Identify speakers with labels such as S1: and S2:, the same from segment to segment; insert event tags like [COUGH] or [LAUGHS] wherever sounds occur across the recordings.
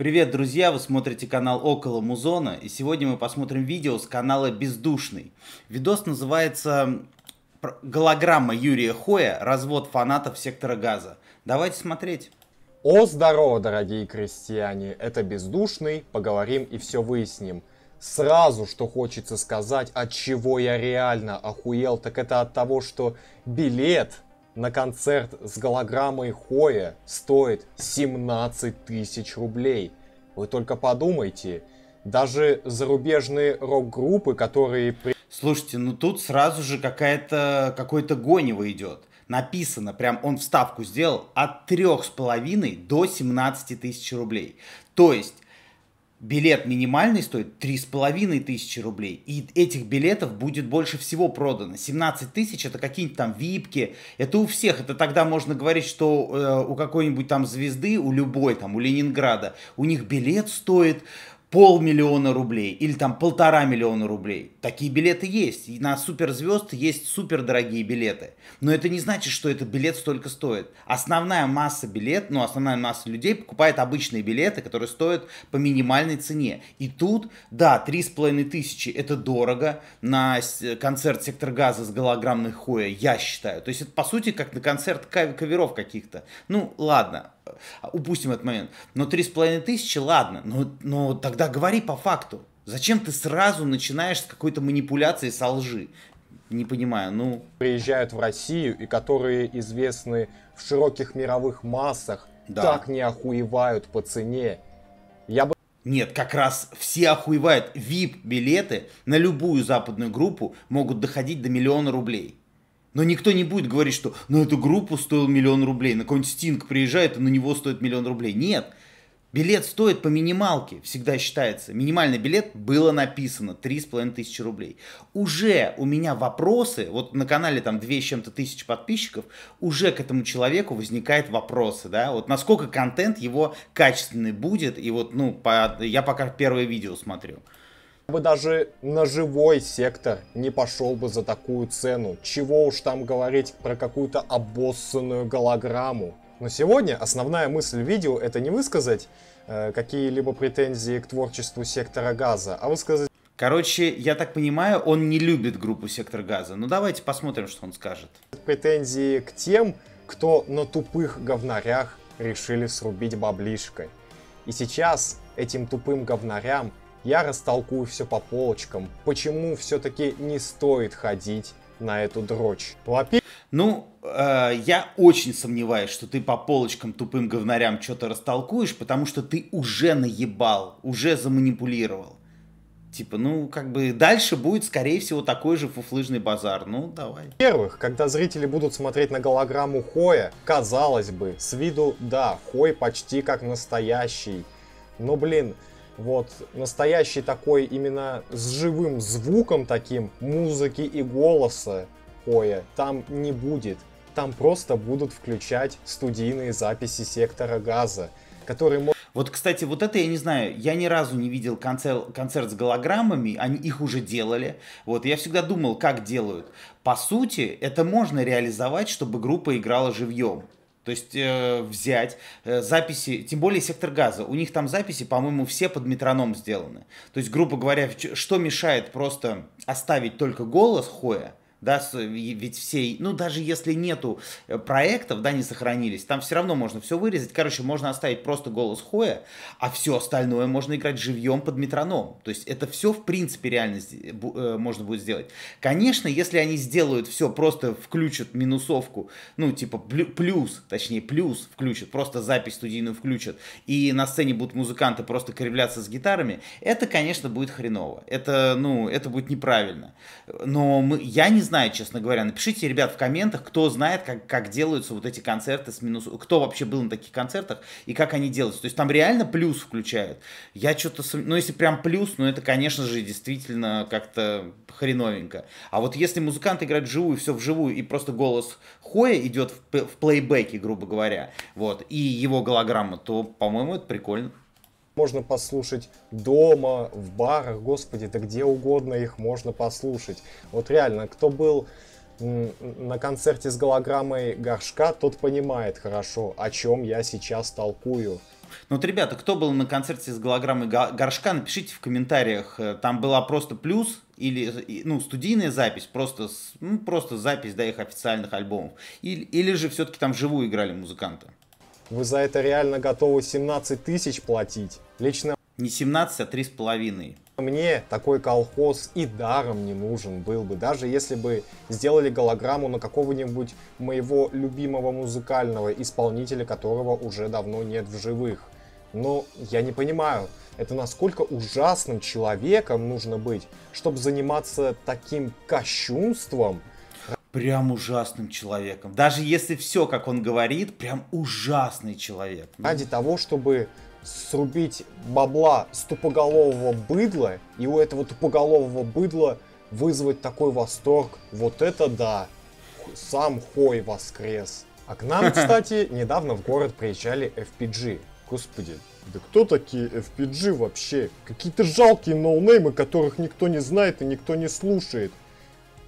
S1: Привет, друзья! Вы смотрите канал Около Музона, и сегодня мы посмотрим видео с канала Бездушный. Видос называется «Голограмма Юрия
S2: Хоя. Развод фанатов сектора газа». Давайте смотреть. О, здорово, дорогие крестьяне! Это Бездушный, поговорим и все выясним. Сразу, что хочется сказать, от чего я реально охуел, так это от того, что билет на концерт с голограммой Хоя стоит 17 тысяч рублей. Вы только подумайте, даже зарубежные рок-группы, которые... Слушайте, ну тут сразу же какая-то, какой то гонево идет.
S1: Написано, прям он вставку сделал, от 3,5 до 17 тысяч рублей. То есть билет минимальный стоит три с половиной тысячи рублей. И этих билетов будет больше всего продано. 17 тысяч это какие-нибудь там випки. Это у всех. Это тогда можно говорить, что э, у какой-нибудь там звезды, у любой там, у Ленинграда, у них билет стоит полмиллиона рублей или там полтора миллиона рублей. Такие билеты есть. И на суперзвезд есть супердорогие билеты. Но это не значит, что этот билет столько стоит. Основная масса билет, ну, основная масса людей покупает обычные билеты, которые стоят по минимальной цене. И тут, да, три с половиной тысячи это дорого на концерт Сектор Газа с голограммной Хоя, я считаю. То есть это, по сути, как на концерт каверов каких-то. Ну, ладно, а, упустим этот момент. Но три с половиной тысячи, ладно, но, но тогда говори по факту. Зачем ты сразу начинаешь
S2: с какой-то манипуляции со лжи? Не понимаю, ну... Приезжают в Россию и которые известны в широких мировых массах, да. так не охуевают по цене.
S1: Я бы... Нет, как раз все охуевают. VIP-билеты на любую западную группу могут доходить до миллиона рублей. Но никто не будет говорить, что на «Ну, эту группу стоил миллион рублей, на какой-нибудь Стинг приезжает, и на него стоит миллион рублей. Нет, билет стоит по минималке, всегда считается. Минимальный билет было написано 3,5 тысячи рублей. Уже у меня вопросы, вот на канале там 2 с чем-то тысяч подписчиков, уже к этому человеку возникают вопросы, да, вот насколько контент его качественный будет, и вот, ну, по, я пока первое видео смотрю
S2: бы даже на живой сектор не пошел бы за такую цену. Чего уж там говорить про какую-то обоссанную голограмму. Но сегодня основная мысль видео это не высказать э, какие-либо претензии к творчеству сектора газа, а высказать... Короче,
S1: я так понимаю, он не любит группу «Сектор газа». Ну давайте посмотрим, что он скажет.
S2: Претензии к тем, кто на тупых говнарях решили срубить баблишкой. И сейчас этим тупым говнарям я растолкую все по полочкам, почему все-таки не стоит ходить на эту дрочь. Ну,
S1: э, я очень сомневаюсь, что ты по полочкам тупым говнарям что-то растолкуешь, потому что ты уже наебал, уже заманипулировал. Типа, ну, как бы
S2: дальше будет, скорее всего, такой же фуфлыжный базар. Ну, давай. Во-первых, когда зрители будут смотреть на голограмму Хоя, казалось бы, с виду, да, Хой почти как настоящий. Но, блин, вот настоящий такой именно с живым звуком таким музыки и голоса кое там не будет. Там просто будут включать студийные записи сектора газа, которые
S1: вот, кстати, вот это я не знаю, я ни разу не видел концерт, концерт с голограммами, они их уже делали. Вот, я всегда думал, как делают. По сути, это можно реализовать, чтобы группа играла живьем. То есть э, взять э, записи, тем более сектор газа, у них там записи, по-моему, все под метроном сделаны. То есть, грубо говоря, что мешает просто оставить только голос Хоя, да, ведь все, ну, даже если нету э, проектов, да, не сохранились, там все равно можно все вырезать, короче, можно оставить просто голос Хоя, а все остальное можно играть живьем под метроном, то есть это все, в принципе, реально э, э, можно будет сделать. Конечно, если они сделают все, просто включат минусовку, ну, типа, плюс, точнее, плюс включат, просто запись студийную включат, и на сцене будут музыканты просто кривляться с гитарами, это, конечно, будет хреново, это, ну, это будет неправильно, но мы, я не знаю, честно говоря. Напишите, ребят, в комментах, кто знает, как, как делаются вот эти концерты с минус... Кто вообще был на таких концертах и как они делаются. То есть там реально плюс включают. Я что-то... Ну, если прям плюс, ну, это, конечно же, действительно как-то хреновенько. А вот если музыкант играет вживую, все вживую, и просто голос Хоя идет в, в плейбеке, грубо говоря, вот, и его голограмма, то, по-моему, это прикольно
S2: можно послушать дома, в барах, господи, да где угодно их можно послушать. Вот реально, кто был на концерте с голограммой горшка, тот понимает хорошо, о чем я сейчас толкую. Ну вот,
S1: ребята, кто был на концерте с голограммой горшка, напишите в комментариях. Там была просто плюс или ну, студийная запись, просто, ну, просто запись да, их официальных альбомов. Или, или же все-таки там живую играли музыканты.
S2: Вы за это реально готовы 17 тысяч платить? Лично не 17, а 3,5. Мне такой колхоз и даром не нужен был бы, даже если бы сделали голограмму на какого-нибудь моего любимого музыкального исполнителя, которого уже давно нет в живых. Но я не понимаю, это насколько ужасным человеком нужно быть, чтобы заниматься таким кощунством, прям ужасным человеком.
S1: Даже если все, как он говорит, прям ужасный человек. Ну.
S2: Ради того, чтобы срубить бабла с тупоголового быдла и у этого тупоголового быдла вызвать такой восторг. Вот это да! Сам Хой воскрес. А к нам, [LAUGHS] кстати, недавно в город приезжали FPG. Господи, да кто такие FPG вообще? Какие-то жалкие ноунеймы, которых никто не знает и никто не слушает.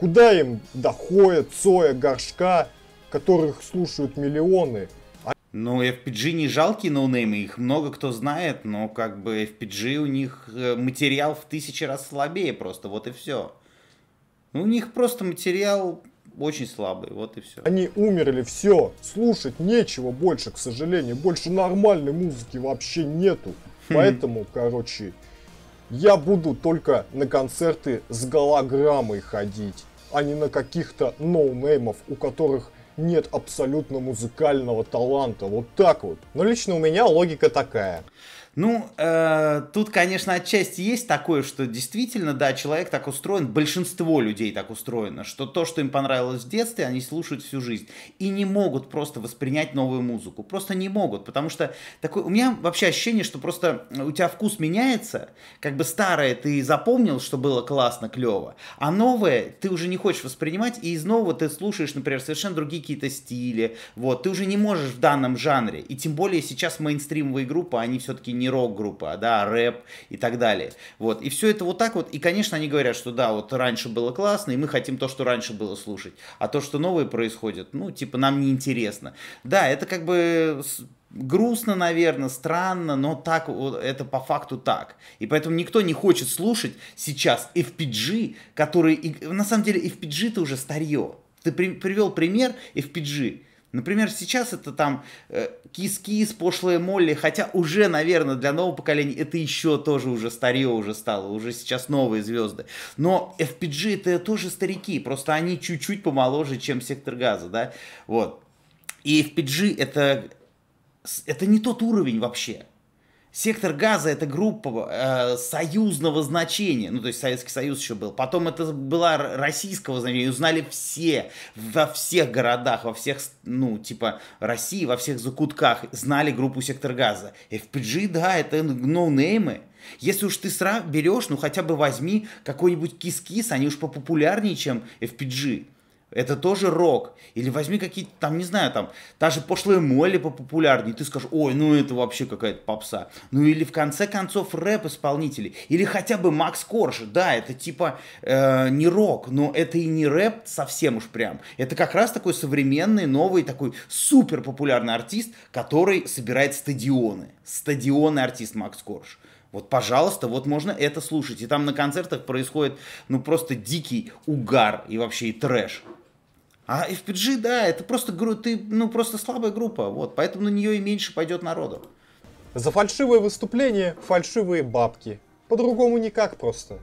S2: Куда им до Хоя, Цоя, Горшка, которых слушают миллионы?
S1: Ну, FPG не жалкие ноунеймы, их много кто знает, но как бы FPG у них э, материал в тысячи раз слабее просто, вот и все. Ну, у них просто материал очень слабый, вот и все. Они
S2: умерли, все, слушать нечего больше, к сожалению, больше нормальной музыки вообще нету. Хм. Поэтому, короче, я буду только на концерты с голограммой ходить а не на каких-то ноунеймов, у которых нет абсолютно музыкального таланта. Вот так вот. Но лично у меня логика такая. Ну, э, тут, конечно, отчасти есть такое,
S1: что действительно, да, человек так устроен, большинство людей так устроено, что то, что им понравилось в детстве, они слушают всю жизнь и не могут просто воспринять новую музыку, просто не могут, потому что такой, у меня вообще ощущение, что просто у тебя вкус меняется, как бы старое ты запомнил, что было классно, клево, а новое ты уже не хочешь воспринимать, и из нового ты слушаешь, например, совершенно другие какие-то стили, вот, ты уже не можешь в данном жанре, и тем более сейчас мейнстримовые группы, они все-таки не не рок-группа, а, да, рэп и так далее. Вот, и все это вот так вот, и, конечно, они говорят, что да, вот раньше было классно, и мы хотим то, что раньше было слушать, а то, что новое происходит, ну, типа, нам не интересно. Да, это как бы грустно, наверное, странно, но так вот это по факту так. И поэтому никто не хочет слушать сейчас FPG, который... На самом деле FPG это уже старье. Ты при, привел пример FPG Например, сейчас это там э, кис-кис, пошлые молли, хотя уже, наверное, для нового поколения это еще тоже уже старье уже стало, уже сейчас новые звезды. Но FPG это тоже старики, просто они чуть-чуть помоложе, чем сектор газа, да, вот. И FPG это, это не тот уровень вообще. Сектор газа это группа э, союзного значения, ну то есть Советский Союз еще был. Потом это была российского значения, узнали все во всех городах, во всех, ну типа России, во всех закутках знали группу Сектор газа. FPG, да, это ноунеймы. No Если уж ты сра берешь, ну хотя бы возьми какой-нибудь кис они уж попопулярнее, чем FPG. Это тоже рок. Или возьми какие-то там, не знаю, там, даже пошлые молли популярнее. ты скажешь, ой, ну это вообще какая-то попса. Ну или в конце концов рэп-исполнители. Или хотя бы Макс Корж. Да, это типа э, не рок, но это и не рэп совсем уж прям. Это как раз такой современный, новый, такой супер популярный артист, который собирает стадионы. Стадионный артист Макс Корж. Вот, пожалуйста, вот можно это слушать. И там на концертах происходит, ну, просто дикий угар и вообще и трэш. А FPG, да, это просто,
S2: ты, ну, просто слабая группа, вот, поэтому на нее и меньше пойдет народу. За фальшивое выступление фальшивые бабки. По-другому никак просто.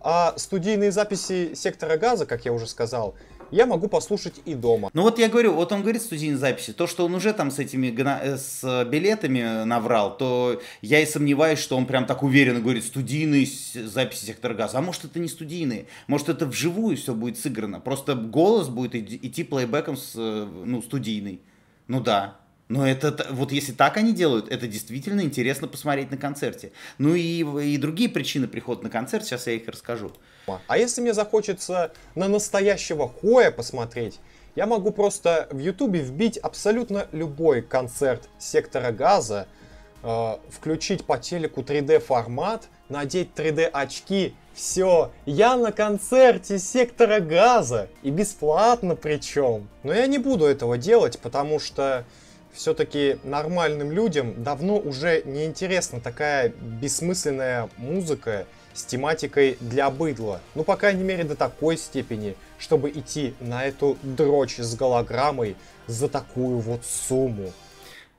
S2: А студийные записи «Сектора газа», как я уже сказал, я могу послушать и дома. Ну
S1: вот я говорю, вот он говорит в студийной записи, то, что он уже там с этими э, с билетами наврал, то я и сомневаюсь, что он прям так уверенно говорит, студийные записи сектора газа. А может это не студийные, может это вживую все будет сыграно, просто голос будет идти плейбеком с, э, ну, студийный. Ну да, но это, вот если так они делают, это действительно интересно посмотреть на концерте. Ну и, и другие причины прихода на концерт, сейчас я их расскажу. А
S2: если мне захочется на настоящего Хоя посмотреть, я могу просто в Ютубе вбить абсолютно любой концерт сектора газа, э, включить по телеку 3D формат, надеть 3D очки, все, я на концерте сектора газа, и бесплатно причем. Но я не буду этого делать, потому что все-таки нормальным людям давно уже не интересна такая бессмысленная музыка с тематикой для быдла. Ну, по крайней мере, до такой степени, чтобы идти на эту дрочь с голограммой за такую вот сумму.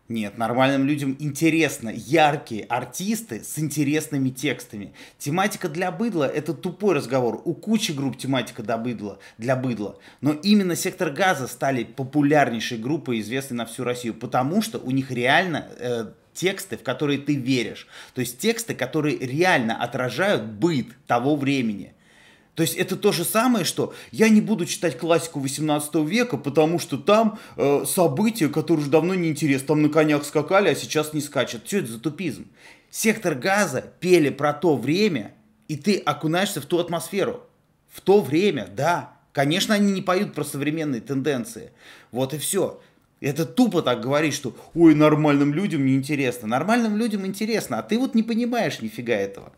S2: Нет, нормальным людям интересно яркие
S1: артисты с интересными текстами. Тематика для быдла – это тупой разговор. У кучи групп тематика для быдла, для быдла. Но именно «Сектор газа» стали популярнейшей группой, известной на всю Россию, потому что у них реально э, тексты, в которые ты веришь. То есть тексты, которые реально отражают быт того времени – то есть это то же самое, что я не буду читать классику 18 века, потому что там э, события, которые уже давно не интересны. Там на конях скакали, а сейчас не скачут. Все это затупизм. Сектор газа пели про то время, и ты окунаешься в ту атмосферу. В то время, да. Конечно, они не поют про современные тенденции. Вот и все. Это тупо так говорить, что «Ой, нормальным людям неинтересно». Нормальным людям интересно,
S2: а ты вот не понимаешь нифига этого.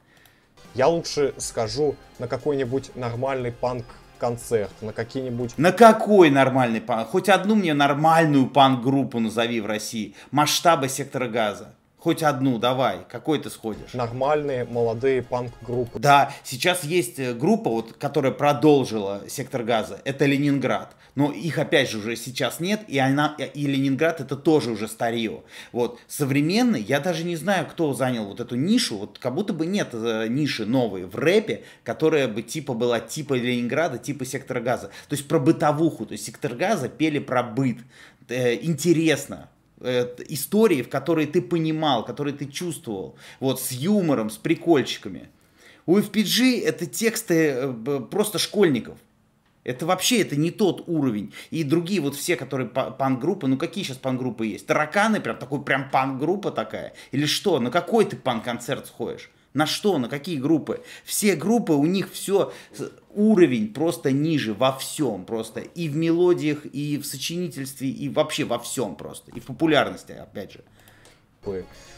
S2: Я лучше скажу на какой-нибудь нормальный панк концерт, на какие-нибудь... На
S1: какой нормальный панк? Хоть одну мне нормальную панк-группу назови в России Масштабы сектора газа. Хоть одну давай, какой ты сходишь? Нормальные молодые панк-группы. Да, сейчас есть э, группа, вот, которая продолжила сектор газа, это Ленинград. Но их опять же уже сейчас нет, и, она, и Ленинград это тоже уже старье. Вот, современный, я даже не знаю, кто занял вот эту нишу, вот как будто бы нет э, ниши новой в рэпе, которая бы типа была типа Ленинграда, типа сектора газа. То есть про бытовуху, то есть сектор газа пели про быт, э, интересно, Э, истории, в которые ты понимал, которые ты чувствовал, вот, с юмором, с прикольчиками. У FPG это тексты э, просто школьников. Это вообще, это не тот уровень. И другие вот все, которые пан-группы, ну какие сейчас пан-группы есть? Тараканы, прям такой, прям пан-группа такая? Или что? На какой ты пан-концерт сходишь? На что? На какие группы? Все группы, у них все уровень просто ниже во всем просто. И в мелодиях, и в сочинительстве,
S2: и вообще во всем просто. И в популярности, опять же.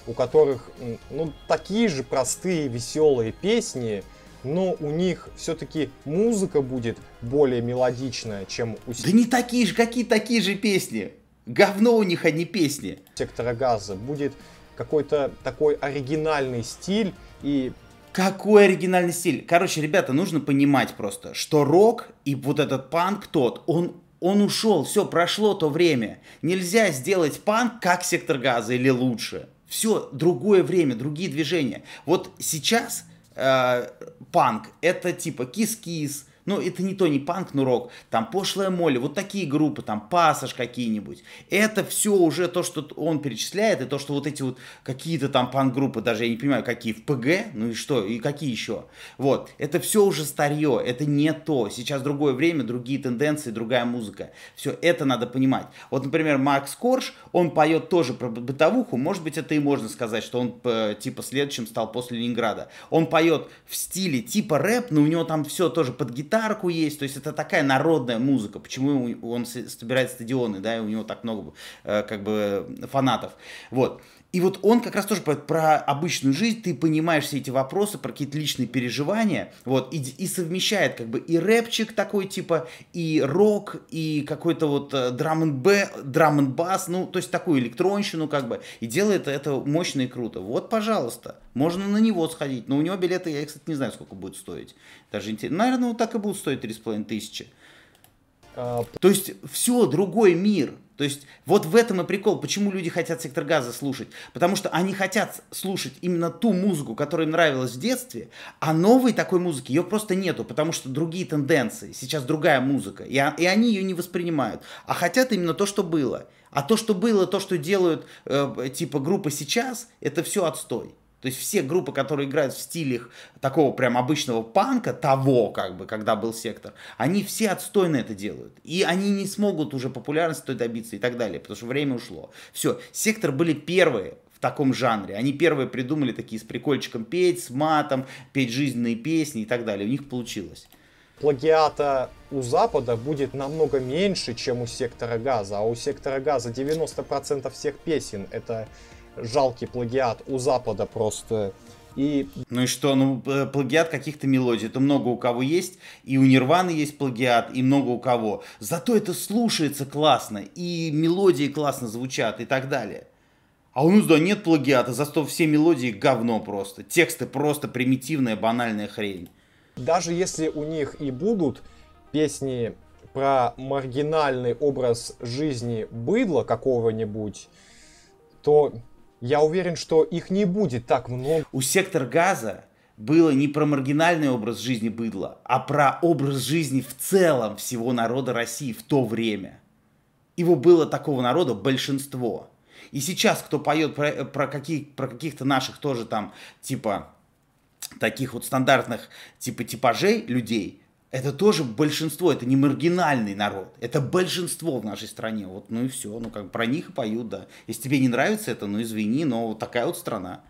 S2: У которых, ну, такие же простые, веселые песни, но у них все-таки музыка будет более мелодичная, чем у... Да не такие же, какие такие же песни! Говно у них, а не песни. Сектора газа будет какой-то такой
S1: оригинальный стиль и какой оригинальный стиль. Короче, ребята, нужно понимать просто, что рок и вот этот панк тот, он он ушел, все, прошло то время. Нельзя сделать панк как сектор газа или лучше. Все, другое время, другие движения. Вот сейчас э, панк это типа кис-кис, ну это не то, не панк, но рок, там пошлая моли, вот такие группы, там пассаж какие-нибудь. Это все уже то, что он перечисляет, и то, что вот эти вот какие-то там панк-группы, даже я не понимаю, какие в ПГ, ну и что, и какие еще. Вот, это все уже старье, это не то. Сейчас другое время, другие тенденции, другая музыка. Все это надо понимать. Вот, например, Макс Корж, он поет тоже про бытовуху, может быть, это и можно сказать, что он типа следующим стал после Ленинграда. Он поет в стиле типа рэп, но у него там все тоже под гитару, гитарку есть, то есть это такая народная музыка, почему он собирает стадионы, да, и у него так много э, как бы фанатов, вот. И вот он как раз тоже про, про обычную жизнь, ты понимаешь все эти вопросы, про какие-то личные переживания, вот, и, и совмещает как бы и рэпчик такой типа, и рок, и какой-то вот э, драм драм бас ну, то есть такую электронщину как бы, и делает это мощно и круто. Вот, пожалуйста, можно на него сходить, но у него билеты, я, кстати, не знаю, сколько будет стоить. Даже интересно, наверное, вот так и будут стоить 3,5 тысячи. А, то есть все, другой мир – то есть вот в этом и прикол, почему люди хотят сектор газа слушать. Потому что они хотят слушать именно ту музыку, которая им нравилась в детстве, а новой такой музыки ее просто нету, потому что другие тенденции, сейчас другая музыка, и, и они ее не воспринимают. А хотят именно то, что было. А то, что было, то, что делают э, типа группы сейчас, это все отстой. То есть все группы, которые играют в стилях такого прям обычного панка, того как бы, когда был сектор, они все отстойно это делают. И они не смогут уже популярность той добиться и так далее, потому что время ушло. Все, сектор были первые в таком жанре. Они первые придумали такие с прикольчиком петь, с матом, петь жизненные песни и так далее. У них получилось.
S2: Плагиата у Запада будет намного меньше, чем у сектора газа. А у сектора газа 90% всех песен это жалкий плагиат у Запада просто.
S1: И... Ну и что, ну э, плагиат каких-то мелодий, это много у кого есть, и у Нирваны есть плагиат, и много у кого. Зато это слушается классно, и мелодии классно звучат, и так далее. А у нас, да, нет плагиата, зато все мелодии говно просто. Тексты просто примитивная, банальная хрень.
S2: Даже если у них и будут песни про маргинальный образ жизни быдла какого-нибудь, то я уверен, что их не будет
S1: так много. У сектор газа было не про маргинальный образ жизни быдла, а про образ жизни в целом всего народа России в то время. Его было такого народа большинство. И сейчас, кто поет про, э, про, каких, про каких-то наших тоже там, типа, таких вот стандартных типа типажей людей, это тоже большинство, это не маргинальный народ, это большинство в нашей стране. Вот, ну и
S2: все, ну как про них и поют, да. Если тебе не нравится это, ну извини, но вот такая вот страна.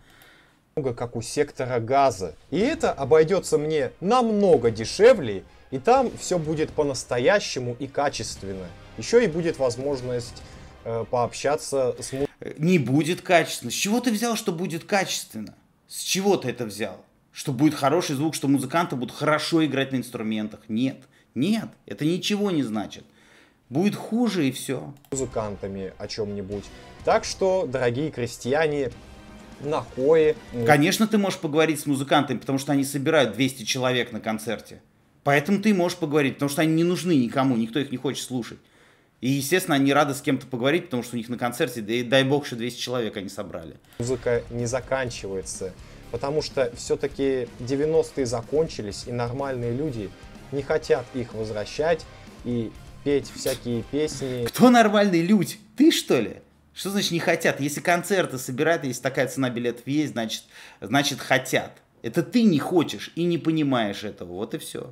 S2: Много, как у сектора газа. И это обойдется мне намного дешевле, и там все будет по-настоящему и качественно. Еще и будет возможность э, пообщаться с... Э, не будет качественно. С чего ты взял, что будет качественно?
S1: С чего ты это взял? что будет хороший звук, что музыканты будут хорошо играть на инструментах.
S2: Нет, нет, это ничего не значит. Будет хуже и все. Музыкантами о чем-нибудь. Так что, дорогие крестьяне, на кое... Конечно,
S1: ты можешь поговорить с музыкантами, потому что они собирают 200 человек на концерте. Поэтому ты можешь поговорить, потому что они не нужны никому, никто их не хочет слушать. И, естественно, они рады с кем-то поговорить, потому что у них на концерте, да и дай бог, что 200 человек они собрали.
S2: Музыка не заканчивается потому что все-таки 90-е закончились, и нормальные люди не хотят их возвращать и петь всякие песни.
S1: Кто нормальный люди? Ты что ли? Что значит не хотят? Если концерты собирают, если такая цена билетов есть, значит, значит хотят. Это ты не хочешь и не понимаешь этого. Вот и все.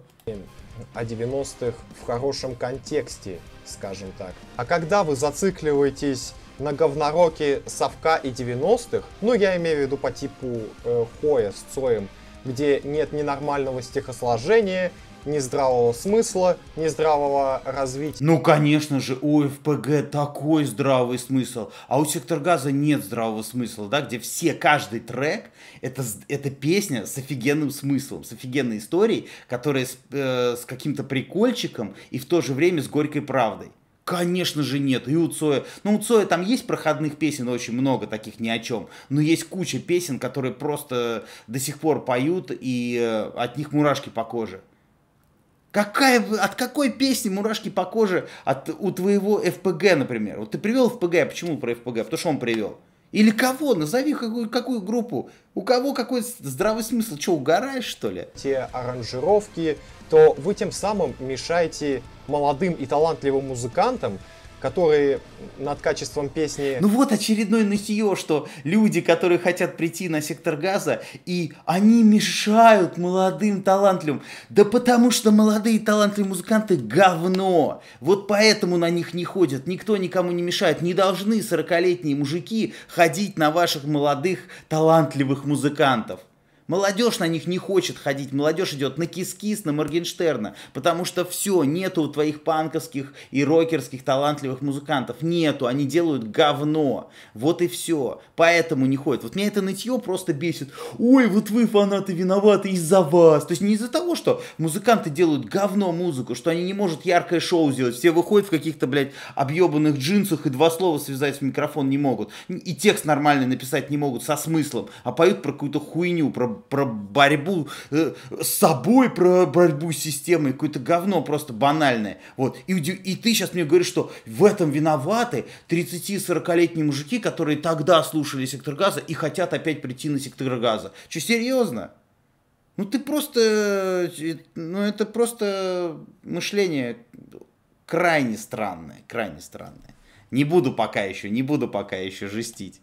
S2: О 90-х в хорошем контексте, скажем так. А когда вы зацикливаетесь на говнороки совка и 90-х, ну я имею в виду по типу э, Хоя с Цоем, где нет ни нормального стихосложения, ни здравого смысла, ни здравого развития. Ну,
S1: конечно же, у ФПГ такой здравый смысл, а у Сектор Газа нет здравого смысла, да, где все, каждый трек, это, это песня с офигенным смыслом, с офигенной историей, которая с, э, с каким-то прикольчиком и в то же время с горькой правдой. Конечно же нет. И у Цоя. Ну, у Цоя там есть проходных песен очень много, таких ни о чем. Но есть куча песен, которые просто до сих пор поют, и э, от них мурашки по коже. Какая, от какой песни мурашки по коже от, у твоего ФПГ, например? Вот ты привел ФПГ, а почему про ФПГ? Потому что он привел. Или кого? Назови какую, какую группу.
S2: У кого какой здравый смысл? Че, угораешь, что ли? Те аранжировки, то вы тем самым мешаете молодым и талантливым музыкантам которые над качеством песни... Ну вот
S1: очередной нытье, что люди, которые хотят прийти на сектор газа, и они мешают молодым талантливым. Да потому что молодые талантливые музыканты говно. Вот поэтому на них не ходят. Никто никому не мешает. Не должны 40-летние мужики ходить на ваших молодых талантливых музыкантов. Молодежь на них не хочет ходить. Молодежь идет на кис-кис, на Моргенштерна. Потому что все, нету твоих панковских и рокерских талантливых музыкантов. Нету, они делают говно. Вот и все. Поэтому не ходят. Вот меня это нытье просто бесит. Ой, вот вы, фанаты, виноваты из-за вас. То есть не из-за того, что музыканты делают говно музыку, что они не могут яркое шоу сделать. Все выходят в каких-то, блядь, объебанных джинсах и два слова связать в микрофон не могут. И текст нормальный написать не могут со смыслом. А поют про какую-то хуйню, про про борьбу э, с собой, про борьбу с системой, какое-то говно просто банальное. Вот. И, и ты сейчас мне говоришь, что в этом виноваты 30-40-летние мужики, которые тогда слушали сектор газа и хотят опять прийти на сектор газа. Че, серьезно? Ну ты просто... Э, ну это просто мышление крайне странное, крайне странное. Не буду пока еще, не буду пока еще жестить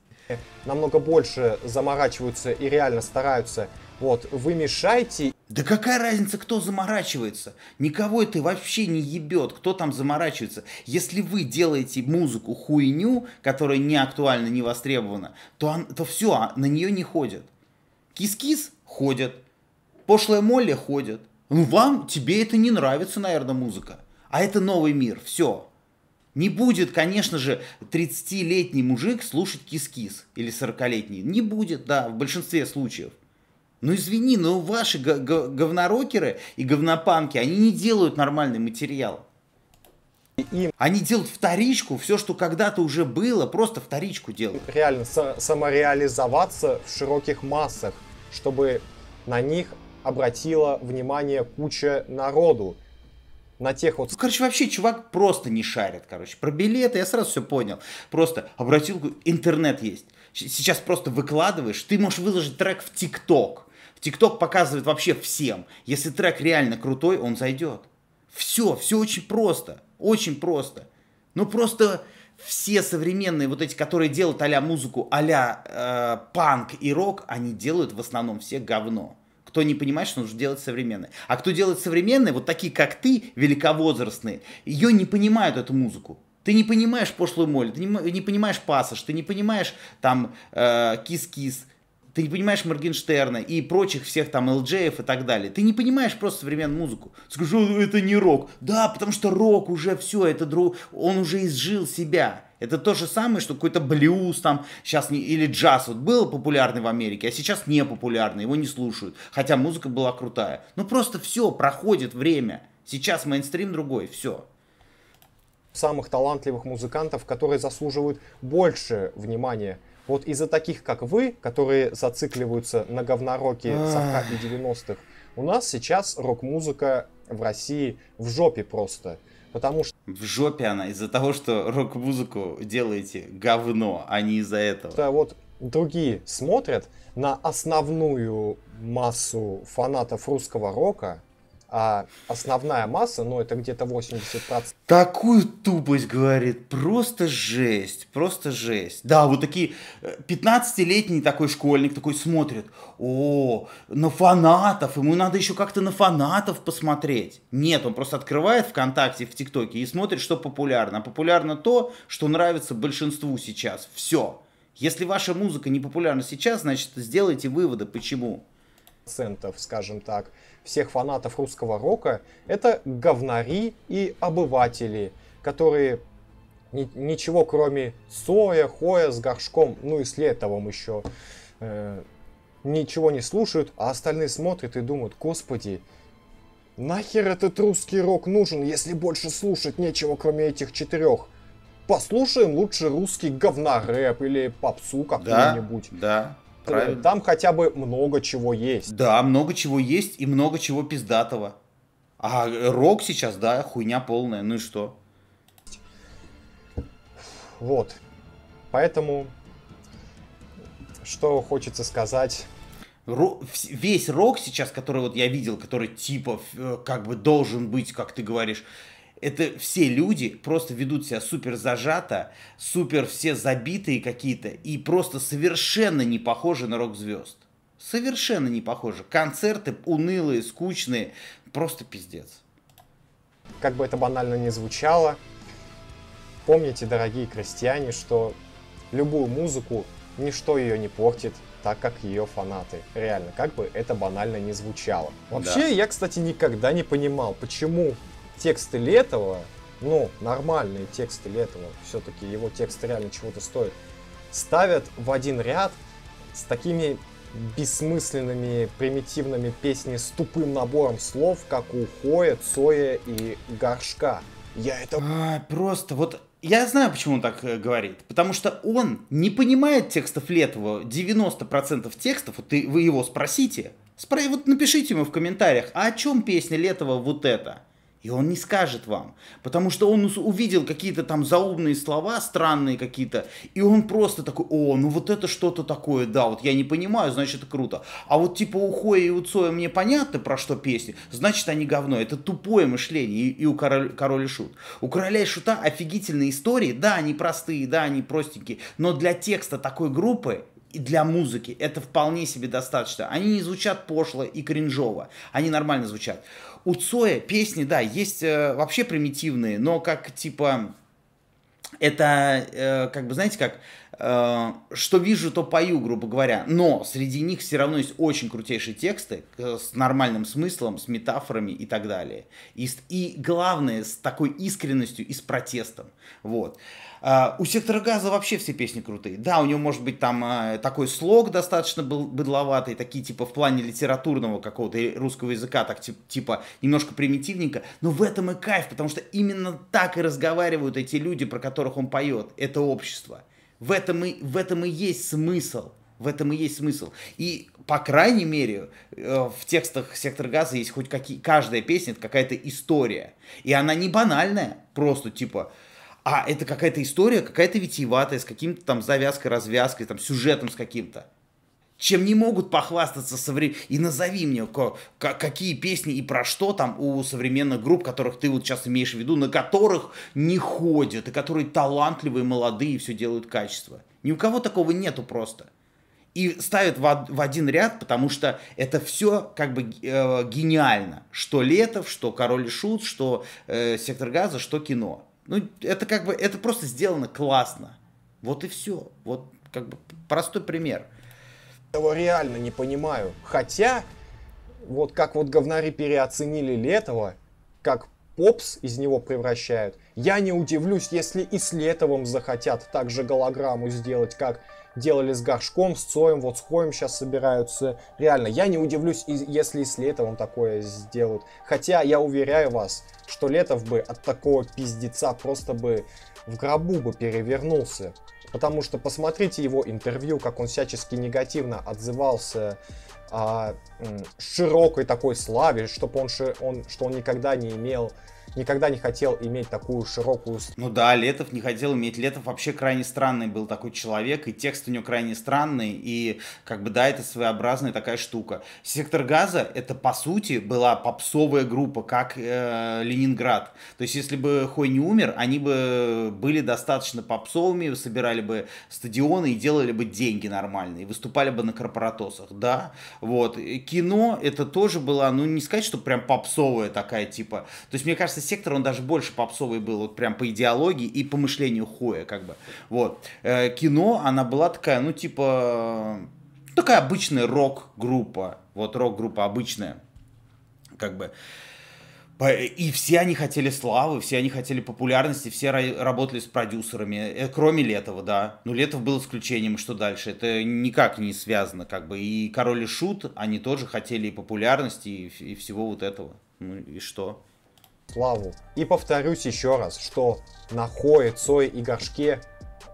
S2: намного больше заморачиваются и реально стараются. Вот, вы мешаете. Да какая разница, кто заморачивается?
S1: Никого это вообще не ебет, кто там заморачивается. Если вы делаете музыку хуйню, которая не актуальна, не востребована, то, то все, а на нее не ходят. Кис-кис ходят. Пошлая Молли ходят. Ну вам, тебе это не нравится, наверное, музыка. А это новый мир, все. Не будет, конечно же, 30-летний мужик слушать кис-кис или 40-летний. Не будет, да, в большинстве случаев. Ну извини, но ваши говнорокеры и говнопанки, они не делают нормальный материал. Им... Они делают вторичку, все, что когда-то
S2: уже было, просто вторичку делают. Реально самореализоваться в широких массах, чтобы на них обратила внимание куча народу, на тех вот... Ну, короче, вообще чувак просто не шарит, короче. Про билеты я сразу все понял.
S1: Просто обратил, интернет есть. Сейчас просто выкладываешь, ты можешь выложить трек в ТикТок. ТикТок показывает вообще всем. Если трек реально крутой, он зайдет. Все, все очень просто. Очень просто. Ну просто все современные вот эти, которые делают а музыку, а э, панк и рок, они делают в основном все говно кто не понимает, что нужно делать современное. А кто делает современное, вот такие, как ты, великовозрастные, ее не понимают эту музыку. Ты не понимаешь пошлую моль, ты не, не понимаешь пассаж, ты не понимаешь там э, кис-кис, ты не понимаешь Моргенштерна и прочих всех там ЛДЖев и так далее. Ты не понимаешь просто современную музыку. Скажу, это не рок. Да, потому что рок уже все, это друг, он уже изжил себя. Это то же самое, что какой-то блюз там сейчас не, или джаз вот был популярный в Америке, а сейчас не популярный, его не слушают. Хотя музыка была крутая. Ну просто все, проходит время.
S2: Сейчас мейнстрим другой, все самых талантливых музыкантов, которые заслуживают больше внимания вот из-за таких, как вы, которые зацикливаются на говнороке 40 и 90-х, у нас сейчас рок-музыка в России в жопе просто. Потому что...
S1: В жопе она из-за того, что рок-музыку делаете говно, а не из-за этого. Что
S2: вот другие смотрят на основную массу фанатов русского рока, а основная масса, ну, это где-то 80%.
S1: Такую тупость, говорит, просто жесть, просто жесть. Да, вот такие 15-летний э, такой школьник такой смотрит, о, на фанатов, ему надо еще как-то на фанатов посмотреть. Нет, он просто открывает ВКонтакте, в ТикТоке и смотрит, что популярно. А популярно то, что нравится
S2: большинству сейчас. Все. Если ваша музыка не популярна сейчас, значит, сделайте выводы, почему. Центов, скажем так, всех фанатов русского рока, это говнари и обыватели, которые ни ничего кроме соя, хоя с горшком, ну и с летовым еще, э ничего не слушают, а остальные смотрят и думают, господи, нахер этот русский рок нужен, если больше слушать нечего кроме этих четырех? Послушаем лучше русский говнорэп или попсу какую-нибудь.
S1: Да, да. Правильно. Э,
S2: там хотя бы много чего есть.
S1: Да, много чего есть и много чего пиздатого. А э, рок сейчас, да, хуйня полная, ну и что?
S2: Вот. Поэтому, что хочется сказать...
S1: Ро весь рок сейчас, который вот я видел, который типа э, как бы должен быть, как ты говоришь, это все люди просто ведут себя супер зажато, супер все забитые какие-то и просто совершенно не похожи на рок-звезд. Совершенно не похожи. Концерты унылые, скучные, просто пиздец.
S2: Как бы это банально ни звучало, помните, дорогие крестьяне, что любую музыку ничто ее не портит, так как ее фанаты. Реально, как бы это банально не звучало. Вообще, да. я, кстати, никогда не понимал, почему тексты Летова, ну, нормальные тексты Летова, все-таки его текст реально чего-то стоит, ставят в один ряд с такими бессмысленными, примитивными песнями с тупым набором слов, как у Хоя, Цоя и Горшка. Я это... А, просто вот
S1: я знаю, почему он так э, говорит. Потому что он не понимает текстов Летова. 90% текстов, вот вы его спросите, спро... вот напишите ему в комментариях, а о чем песня Летова вот эта? И он не скажет вам, потому что он увидел какие-то там заумные слова, странные какие-то, и он просто такой, о, ну вот это что-то такое, да, вот я не понимаю, значит это круто. А вот типа у Хоя и у Цоя мне понятно, про что песни, значит они говно. Это тупое мышление и, и у король, король и Шут. У Короля и Шута офигительные истории, да, они простые, да, они простенькие, но для текста такой группы и для музыки это вполне себе достаточно. Они не звучат пошло и кринжово, они нормально звучат у Цоя песни, да, есть э, вообще примитивные, но как типа это э, как бы знаете как Э, что вижу, то пою, грубо говоря. Но среди них все равно есть очень крутейшие тексты э, с нормальным смыслом, с метафорами и так далее. И, и главное, с такой искренностью и с протестом. Вот. Э, у «Сектора газа» вообще все песни крутые. Да, у него, может быть, там такой слог достаточно был быдловатый, такие типа в плане литературного какого-то русского языка, так типа немножко примитивненько. Но в этом и кайф, потому что именно так и разговаривают эти люди, про которых он поет. Это общество. В этом и, в этом и есть смысл. В этом и есть смысл. И, по крайней мере, э, в текстах «Сектор газа» есть хоть какие... Каждая песня — это какая-то история. И она не банальная, просто типа... А это какая-то история, какая-то витиеватая, с каким-то там завязкой, развязкой, там сюжетом с каким-то чем не могут похвастаться современ... И назови мне, какие песни и про что там у современных групп, которых ты вот сейчас имеешь в виду, на которых не ходят, и которые талантливые, молодые, и все делают качество. Ни у кого такого нету просто. И ставят в, в один ряд, потому что это все как бы э, гениально. Что Летов, что Король и Шут, что э, Сектор Газа, что кино. Ну, это как бы, это просто сделано классно.
S2: Вот и все. Вот как бы простой пример этого реально не понимаю. Хотя, вот как вот говнари переоценили Летова, как попс из него превращают, я не удивлюсь, если и с Летовым захотят также голограмму сделать, как делали с Горшком, с Цоем, вот с Хоем сейчас собираются. Реально, я не удивлюсь, если и с Летовым такое сделают. Хотя я уверяю вас, что Летов бы от такого пиздеца просто бы в гробу бы перевернулся. Потому что посмотрите его интервью, как он всячески негативно отзывался о широкой такой славе, чтобы он, он, что он никогда не имел никогда не хотел иметь такую широкую... Ну
S1: да, Летов не хотел иметь. Летов вообще крайне странный был такой человек, и текст у него крайне странный, и как бы да, это своеобразная такая штука. Сектор газа это по сути была попсовая группа, как э, Ленинград. То есть если бы Хой не умер, они бы были достаточно попсовыми, собирали бы стадионы и делали бы деньги нормальные, выступали бы на корпоратосах, да. Вот. Кино это тоже была, ну не сказать, что прям попсовая такая типа. То есть мне кажется, сектор, он даже больше попсовый был, вот прям по идеологии и по мышлению хоя как бы. Вот. Э, кино, она была такая, ну, типа, такая обычная рок-группа. Вот рок-группа обычная. Как бы. И все они хотели славы, все они хотели популярности, все работали с продюсерами, э, кроме Летова, да. Но ну, Летов был исключением, что дальше, это никак не связано, как бы. И Король и Шут, они тоже хотели и популярности, и, и всего вот этого. Ну и что?
S2: славу. И повторюсь еще раз, что на хое, цое и горшке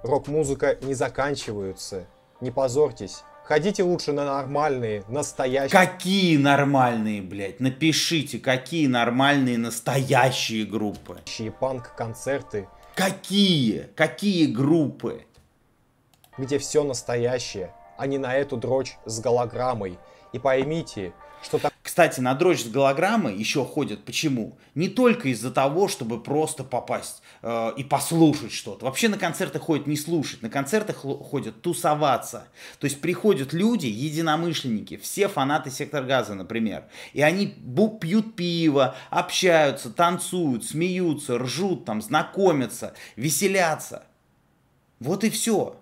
S2: рок-музыка не заканчиваются. Не позорьтесь. Ходите лучше на нормальные, настоящие...
S1: Какие нормальные, блядь? Напишите, какие нормальные,
S2: настоящие группы? Панк-концерты. Какие? Какие группы? Где все настоящее, а не на эту дрочь с голограммой. И поймите, что там? Кстати, на дрочь с голограммы еще ходят. Почему? Не
S1: только из-за того, чтобы просто попасть э, и послушать что-то. Вообще на концерты ходят не слушать, на концерты ходят тусоваться. То есть приходят люди, единомышленники, все фанаты Сектор Газа, например. И они пьют пиво, общаются, танцуют, смеются, ржут, там, знакомятся, веселятся. Вот и все.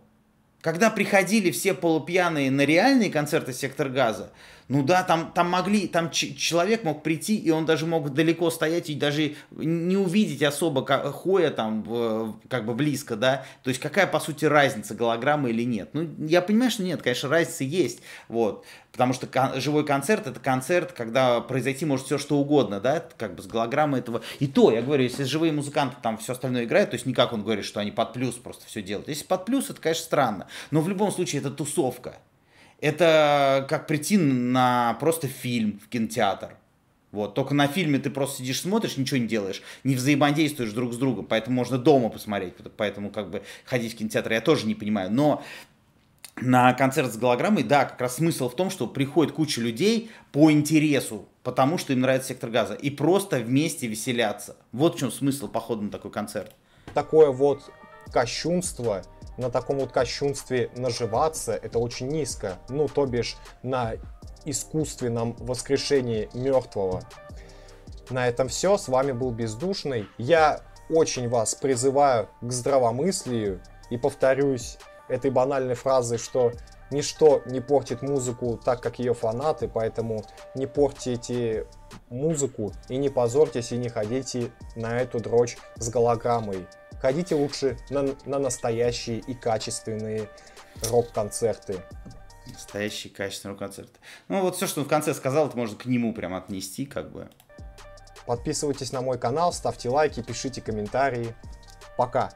S1: Когда приходили все полупьяные на реальные концерты Сектор Газа, ну да, там, там могли, там человек мог прийти, и он даже мог далеко стоять и даже не увидеть особо как, Хоя там в, как бы близко, да. То есть какая, по сути, разница, голограмма или нет? Ну, я понимаю, что нет, конечно, разница есть, вот. Потому что кон- живой концерт это концерт, когда произойти может все что угодно, да, как бы с голограммы этого. И то, я говорю, если живые музыканты там все остальное играют, то есть никак он говорит, что они под плюс просто все делают. Если под плюс, это, конечно, странно. Но в любом случае это тусовка. Это как прийти на просто фильм в кинотеатр. Вот. Только на фильме ты просто сидишь, смотришь, ничего не делаешь, не взаимодействуешь друг с другом, поэтому можно дома посмотреть, поэтому как бы ходить в кинотеатр я тоже не понимаю. Но на концерт с голограммой, да, как раз смысл в том, что приходит куча людей по интересу, потому что им нравится сектор газа, и просто вместе веселятся. Вот в чем смысл похода на такой концерт.
S2: Такое вот кощунство – на таком вот кощунстве наживаться, это очень низко. Ну, то бишь, на искусственном воскрешении мертвого. На этом все. С вами был Бездушный. Я очень вас призываю к здравомыслию и повторюсь этой банальной фразой, что ничто не портит музыку так, как ее фанаты, поэтому не портите музыку и не позорьтесь и не ходите на эту дрочь с голограммой. Ходите лучше на, на настоящие и качественные рок-концерты.
S1: Настоящие качественные рок-концерты. Ну вот все, что он в конце сказал, это можно к нему прям отнести как бы.
S2: Подписывайтесь на мой канал, ставьте лайки, пишите комментарии. Пока.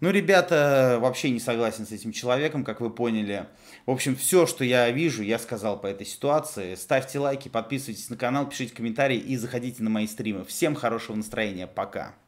S1: Ну, ребята, вообще не согласен с этим человеком, как вы поняли. В общем, все, что я вижу, я сказал по этой ситуации. Ставьте лайки, подписывайтесь на канал, пишите комментарии и заходите на мои стримы. Всем хорошего настроения, пока.